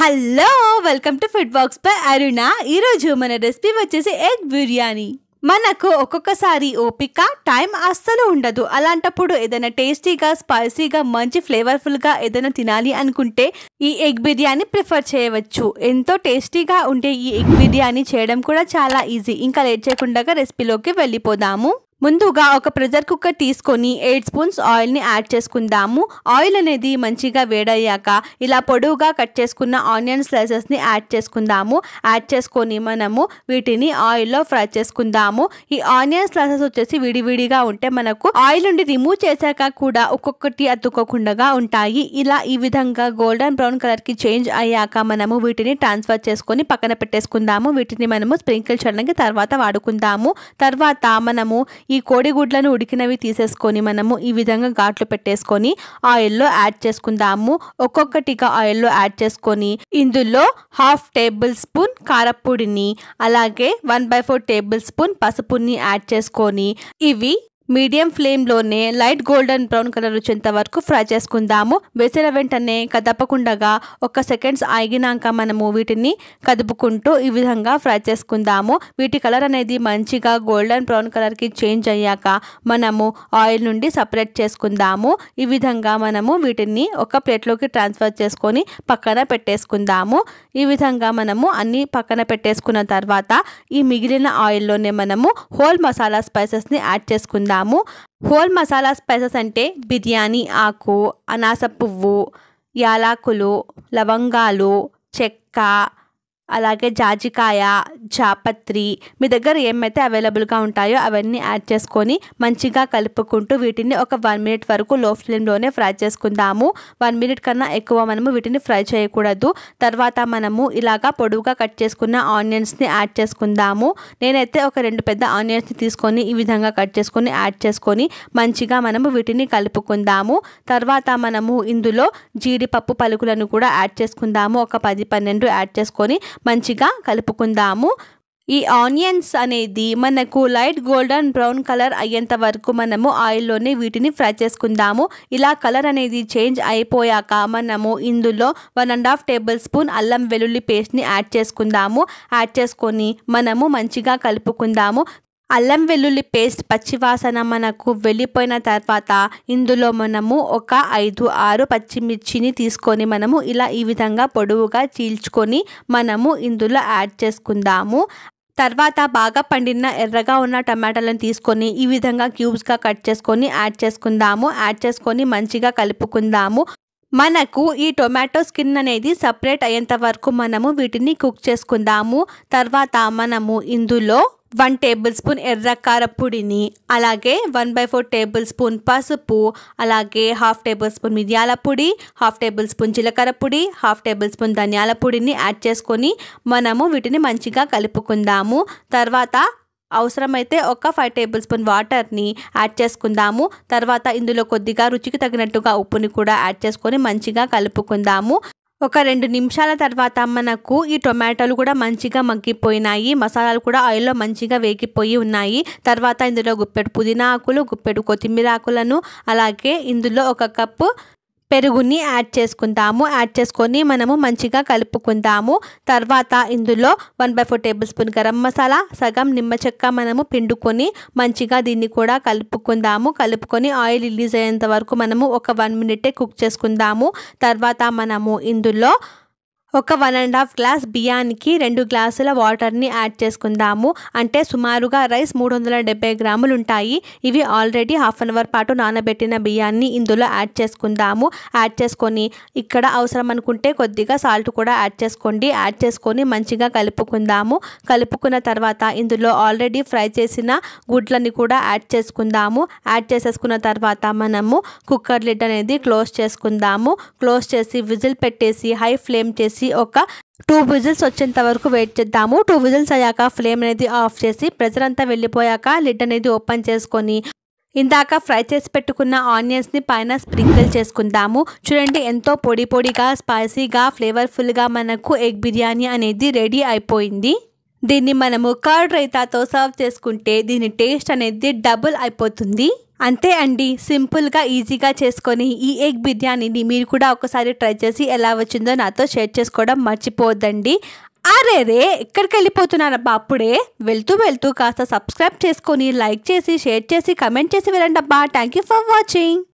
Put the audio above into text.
hello welcome to Food Box by Aruna ఈరోజు మన recipe వచ్చేసి ఎగ్ బిర్యానీ మనకు ఒక్కొక్కసారి ఓపిక టైం అస్సలు ఉండదు అలాంటప్పుడు ఏదైనా టేస్టీగా స్పైసీగా మంచి ఫ్లేవర్ఫుల్గా ఏదైనా తినాలి అనుకుంటే ఈ ఎగ్ బిర్యానీ ప్రిఫర్ చేయవచ్చు ఎంతో టేస్టీగా ఉండే ఈ ఎగ్ బిర్యానీ చేయడం కూడా చాలా ఈజీ ఇంకా లేట్ చేయకుండా రెసిపీలోకి వెళ్ళిపోదాము ముందుగా ఒక ప్రెజర్ కుక్కర్ తీసుకొని ఎయిట్ స్పూన్స్ ఆయిల్ని యాడ్ చేసుకుందాము ఆయిల్ అనేది మంచిగా వేడయ్యాక ఇలా పొడవుగా కట్ చేసుకున్న ఆనియన్ స్లైసెస్ని యాడ్ చేసుకుందాము యాడ్ చేసుకొని మనము వీటిని ఆయిల్లో ఫ్రై చేసుకుందాము ఈ ఆనియన్ స్లైసెస్ వచ్చేసి విడివిడిగా ఉంటే మనకు ఆయిల్ నుండి రిమూవ్ చేశాక కూడా ఒక్కొక్కటి అతుక్కోకుండా ఉంటాయి ఇలా ఈ విధంగా గోల్డెన్ బ్రౌన్ కలర్కి చేంజ్ అయ్యాక మనము వీటిని ట్రాన్స్ఫర్ చేసుకొని పక్కన పెట్టేసుకుందాము వీటిని మనము స్ప్రింకిల్ చేయడానికి తర్వాత వాడుకుందాము తర్వాత మనము ఈ కోడిగుడ్లను ఉడికినవి తీసేసుకొని మనము ఈ విధంగా ఘాట్లు పెట్టేసుకొని ఆయిల్లో యాడ్ చేసుకుందాము ఒక్కొక్కటిగా ఆయిల్లో యాడ్ చేసుకొని ఇందులో హాఫ్ టేబుల్ స్పూన్ కారపూడిని అలాగే one by four tablespoon పసుపుని యాడ్ చేసుకొని ఇవి మీడియం ఫ్లేమ్లోనే లైట్ గోల్డెన్ బ్రౌన్ కలర్ వచ్చేంత వరకు ఫ్రై చేసుకుందాము వేసిన వెంటనే కదపకుండగా ఒక సెకండ్స్ ఆగినాక మనము వీటిని కదుపుకుంటూ ఈ విధంగా ఫ్రై చేసుకుందాము వీటి కలర్ అనేది మంచిగా గోల్డెన్ బ్రౌన్ కలర్కి చేంజ్ అయ్యాక మనము ఆయిల్ నుండి సపరేట్ చేసుకుందాము ఈ విధంగా మనము వీటిని ఒక ప్లేట్లోకి ట్రాన్స్ఫర్ చేసుకొని పక్కన పెట్టేసుకుందాము ఈ విధంగా మనము అన్నీ పక్కన పెట్టేసుకున్న తర్వాత ఈ మిగిలిన ఆయిల్లోనే మనము హోల్ మసాలా స్పైసెస్ని యాడ్ చేసుకుందాము చేసుకుందాము హోల్ మసాలా స్పైసెస్ అంటే బిర్యానీ ఆకు అనాస పువ్వు యాలాకులు లవంగాలు చెక్క అలాగే జాజికాయ జాపత్రి మీ దగ్గర ఏమైతే అవైలబుల్గా ఉంటాయో అవన్నీ యాడ్ చేసుకొని మంచిగా కలుపుకుంటూ వీటిని ఒక వన్ మినిట్ వరకు లో ఫ్లేమ్లోనే ఫ్రై చేసుకుందాము వన్ మినిట్ కన్నా ఎక్కువ మనము వీటిని ఫ్రై చేయకూడదు తర్వాత మనము ఇలాగా పొడవుగా కట్ చేసుకున్న ఆనియన్స్ని యాడ్ చేసుకుందాము నేనైతే ఒక రెండు పెద్ద ఆనియన్స్ని తీసుకొని ఈ విధంగా కట్ చేసుకొని యాడ్ చేసుకొని మంచిగా మనము వీటిని కలుపుకుందాము తర్వాత మనము ఇందులో జీడిపప్పు పలుకులను కూడా యాడ్ చేసుకుందాము ఒక పది పన్నెండు యాడ్ చేసుకొని మంచిగా కలుపుకుందాము ఈ ఆనియన్స్ అనేది మనకు లైట్ గోల్డెన్ బ్రౌన్ కలర్ అయ్యేంత వరకు మనము ఆయిల్లోనే వీటిని ఫ్రై చేసుకుందాము ఇలా కలర్ అనేది చేంజ్ అయిపోయాక మనము ఇందులో one and half tablespoon అల్లం వెల్లుల్లి పేస్ట్ని యాడ్ చేసుకుందాము యాడ్ చేసుకొని మనము మంచిగా కలుపుకుందాము అల్లం వెల్లుల్లి పేస్ట్ పచ్చివాసన మనకు వెళ్ళిపోయిన తర్వాత ఇందులో మనము ఒక ఐదు ఆరు పచ్చిమిర్చిని తీసుకొని మనము ఇలా ఈ విధంగా పొడవుగా చీల్చుకొని మనము ఇందులో యాడ్ చేసుకుందాము తర్వాత బాగా పండిన ఎర్రగా ఉన్న టమాటాలను తీసుకొని ఈ విధంగా క్యూబ్స్గా కట్ చేసుకొని యాడ్ చేసుకుందాము యాడ్ చేసుకొని మంచిగా కలుపుకుందాము మనకు ఈ టొమాటో స్కిన్ అనేది సపరేట్ అయ్యేంత వరకు మనము వీటిని కుక్ చేసుకుందాము తర్వాత మనము ఇందులో వన్ టేబుల్ స్పూన్ ఎర్రకార పొడిని అలాగే one by four tablespoon పసుపు అలాగే హాఫ్ టేబుల్ స్పూన్ మిరియాల పొడి హాఫ్ టేబుల్ స్పూన్ జీలకర్ర పొడి హాఫ్ టేబుల్ స్పూన్ ధనియాల పొడిని యాడ్ చేసుకొని మనము వీటిని మంచిగా కలుపుకుందాము తర్వాత అవసరమైతే ఒక ఫైవ్ టేబుల్ స్పూన్ వాటర్ని యాడ్ చేసుకుందాము తర్వాత ఇందులో కొద్దిగా రుచికి తగినట్టుగా ఉప్పుని కూడా యాడ్ చేసుకొని మంచిగా కలుపుకుందాము ఒక రెండు నిమిషాల తర్వాత మనకు ఈ టొమాటోలు కూడా మంచిగా మగ్గిపోయినాయి మసాలాలు కూడా ఆయిల్లో మంచిగా వేగిపోయి ఉన్నాయి తర్వాత ఇందులో గుప్పెడు పుదీనా ఆకులు గుప్పెడు కొత్తిమీర ఆకులను అలాగే ఇందులో ఒక కప్పు పెరుగుని యాడ్ చేసుకుందాము యాడ్ చేసుకొని మనము మంచిగా కలుపుకుందాము తర్వాత ఇందులో one by four tablespoon garam masala సగం నిమ్మ చెక్క మనము పిండుకొని మంచిగా దీన్ని కూడా కలుపుకుందాము కలుపుకొని ఆయిల్ రిలీజ్ అయ్యేంత వరకు మనము ఒక వన్ మినిటే కుక్ చేసుకుందాము తర్వాత మనము ఇందులో ఒక వన్ అండ్ హాఫ్ గ్లాస్ బియ్యానికి రెండు గ్లాసుల వాటర్ని యాడ్ చేసుకుందాము అంటే సుమారుగా రైస్ మూడు వందల డెబ్బై గ్రాములు ఉంటాయి ఇవి ఆల్రెడీ హాఫ్ అన్ అవర్ పాటు నానబెట్టిన బియ్యాన్ని ఇందులో యాడ్ చేసుకుందాము యాడ్ చేసుకొని ఇక్కడ అవసరం అనుకుంటే కొద్దిగా సాల్ట్ కూడా యాడ్ చేసుకోండి యాడ్ చేసుకొని మంచిగా కలుపుకుందాము కలుపుకున్న తర్వాత ఇందులో ఆల్రెడీ ఫ్రై చేసిన గుడ్లని కూడా యాడ్ చేసుకుందాము యాడ్ చేసేసుకున్న తర్వాత మనము కుక్కర్ లిడ్ అనేది క్లోజ్ చేసుకుందాము క్లోజ్ చేసి విజిల్ పెట్టేసి హై ఫ్లేమ్ చేసి చేసి ఒక టూ విజిల్స్ వచ్చేంత వరకు వెయిట్ చేద్దాము టూ విజిల్స్ అయ్యాక ఫ్లేమ్ అనేది ఆఫ్ చేసి ప్రెజర్ అంతా వెళ్ళిపోయాక లిడ్ అనేది ఓపెన్ చేసుకొని ఇందాక ఫ్రై చేసి పెట్టుకున్న ఆనియన్స్ని పైన స్ప్రింకిల్ చేసుకుందాము చూడండి ఎంతో పొడి పొడిగా స్పైసీగా ఫ్లేవర్ఫుల్గా మనకు ఎగ్ బిర్యానీ అనేది రెడీ అయిపోయింది దీన్ని మనము కర్డ్ రైతాతో సర్వ్ చేసుకుంటే దీని టేస్ట్ అనేది డబుల్ అయిపోతుంది అంతే అండి సింపుల్గా ఈజీగా చేసుకొని ఈ ఎగ్ బిర్యానీని మీరు కూడా ఒకసారి ట్రై చేసి ఎలా వచ్చిందో నాతో షేర్ చేసుకోవడం మర్చిపోద్దండి అరే రే ఎక్కడికి వెళ్ళిపోతున్నారబ్బా అప్పుడే వెళ్తూ వెళ్తూ కాస్త సబ్స్క్రైబ్ చేసుకొని లైక్ చేసి షేర్ చేసి కమెంట్ చేసి వెళ్ళండి అబ్బా థ్యాంక్ యూ ఫర్ వాచింగ్